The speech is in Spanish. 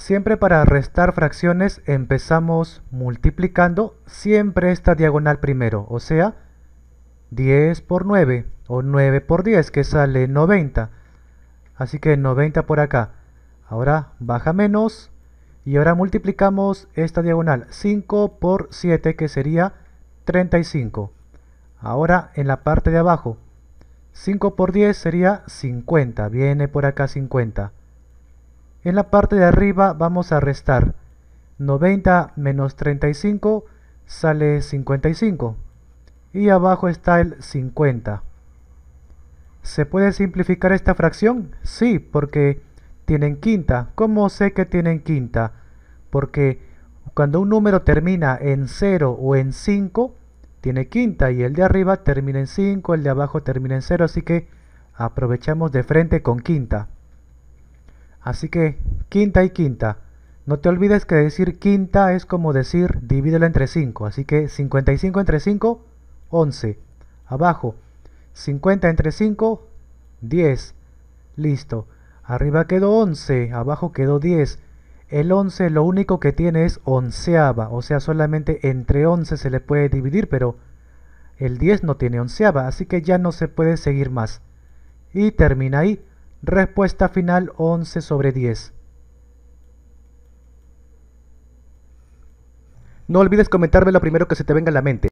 Siempre para restar fracciones empezamos multiplicando siempre esta diagonal primero, o sea, 10 por 9 o 9 por 10 que sale 90. Así que 90 por acá. Ahora baja menos y ahora multiplicamos esta diagonal 5 por 7 que sería 35. Ahora en la parte de abajo 5 por 10 sería 50, viene por acá 50. En la parte de arriba vamos a restar. 90 menos 35 sale 55. Y abajo está el 50. ¿Se puede simplificar esta fracción? Sí, porque tienen quinta. ¿Cómo sé que tienen quinta? Porque cuando un número termina en 0 o en 5, tiene quinta y el de arriba termina en 5, el de abajo termina en 0, así que aprovechamos de frente con quinta. Así que quinta y quinta. No te olvides que decir quinta es como decir divídelo entre 5. Así que 55 entre 5, 11. Abajo, 50 entre 5, 10. Listo. Arriba quedó 11, abajo quedó 10. El 11 lo único que tiene es onceava, o sea, solamente entre 11 se le puede dividir, pero el 10 no tiene onceava, así que ya no se puede seguir más. Y termina ahí. Respuesta final 11 sobre 10. No olvides comentarme lo primero que se te venga a la mente.